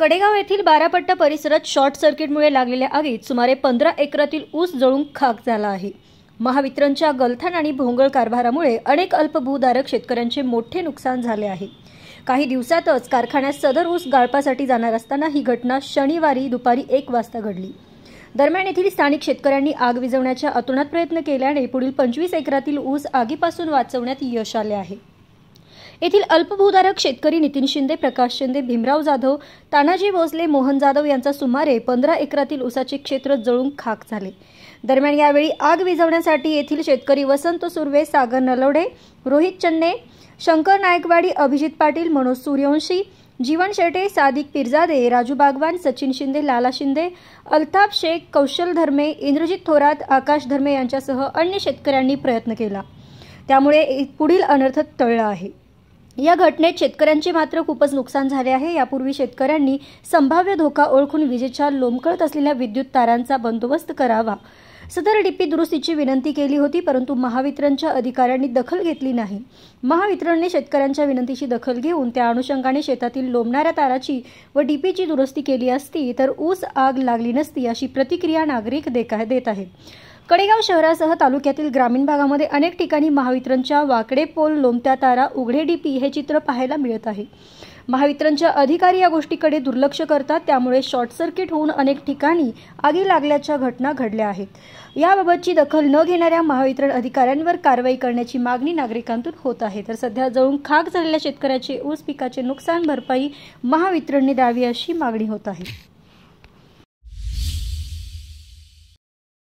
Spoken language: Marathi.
कडेगाव येथील बारापट्टा परिसरात शॉर्ट सर्किटमुळे लागलेल्या आगीत सुमारे पंधरा एकरातील ऊस जळून खाक झाला आहे महावितरणच्या गलथान आणि भोंगळ कारभारामुळे अनेक अल्पभूधारक शेतकऱ्यांचे मोठे नुकसान झाले आहे काही दिवसातच कारखान्यात सदर ऊस गाळपासाठी जाणार असताना ही घटना शनिवारी दुपारी एक वाजता घडली दरम्यान येथील स्थानिक शेतकऱ्यांनी आग विझवण्याच्या अतोनात प्रयत्न केल्याने पुढील पंचवीस एकरातील ऊस आगीपासून वाचवण्यात यश आले आहे येथील अल्पभूधारक शेतकरी नितीन शिंदे प्रकाश शिंदे भीमराव जाधव तानाजी भोसले मोहन जाधव यांचा सुमारे पंधरा एकरातील ऊसाचे क्षेत्र जळून खाक झाले दरम्यान यावेळी आग विझवण्यासाठी येथील शेतकरी वसंत सुर्वे सागर नलवडे रोहित चन्ने शंकर नायकवाडी अभिजित पाटील मनोज सूर्यवंशी जीवन शेटे सादिक पिरजादे राजू बागवान सचिन शिंदे लाला शिंदे अल्ताफ शेख कौशल धर्मे इंद्रजित थोरात आकाश धर्मे यांच्यासह अन्य शेतकऱ्यांनी प्रयत्न केला त्यामुळे पुढील अनर्थ तळला आहे या घटनेत शेतकऱ्यांचे मात्र खूपच नुकसान झाले आहे यापूर्वी शेतकऱ्यांनी संभाव्य धोका ओळखून विजेच्या लोंबकळत असलेल्या विद्युत तारांचा बंदोबस्त करावा सदर डीपी दुरुस्तीची विनंती केली होती परंतु महावितरणच्या अधिकाऱ्यांनी दखल घेतली नाही महावितरणने शेतकऱ्यांच्या विनंतीची दखल घेऊन त्या अनुषंगाने शेतातील लोंबणाऱ्या ताराची व डीपीची दुरुस्ती केली असती तर ऊस आग लागली नसती अशी प्रतिक्रिया नागरिक देत आहेत कडेगाव शहरासह तालुक्यातील ग्रामीण भागामध्ये अनेक ठिकाणी महावितरणच्या वाकडे पोल लोमत्या तारा उघडे डीपी हे चित्र पाहायला मिळत आहे महावितरणच्या अधिकारी या गोष्टीकडे दुर्लक्ष करतात त्यामुळे शॉर्ट सर्किट होऊन अनेक ठिकाणी आगी लागल्याच्या घटना घडल्या आहेत याबाबतची दखल न घेणाऱ्या महावितरण अधिकाऱ्यांवर कारवाई करण्याची मागणी नागरिकांतून होत आहे तर सध्या जळून खाक झालेल्या शेतकऱ्याचे ऊस पिकाचे नुकसान भरपाई महावितरणने द्यावी अशी मागणी होत आहे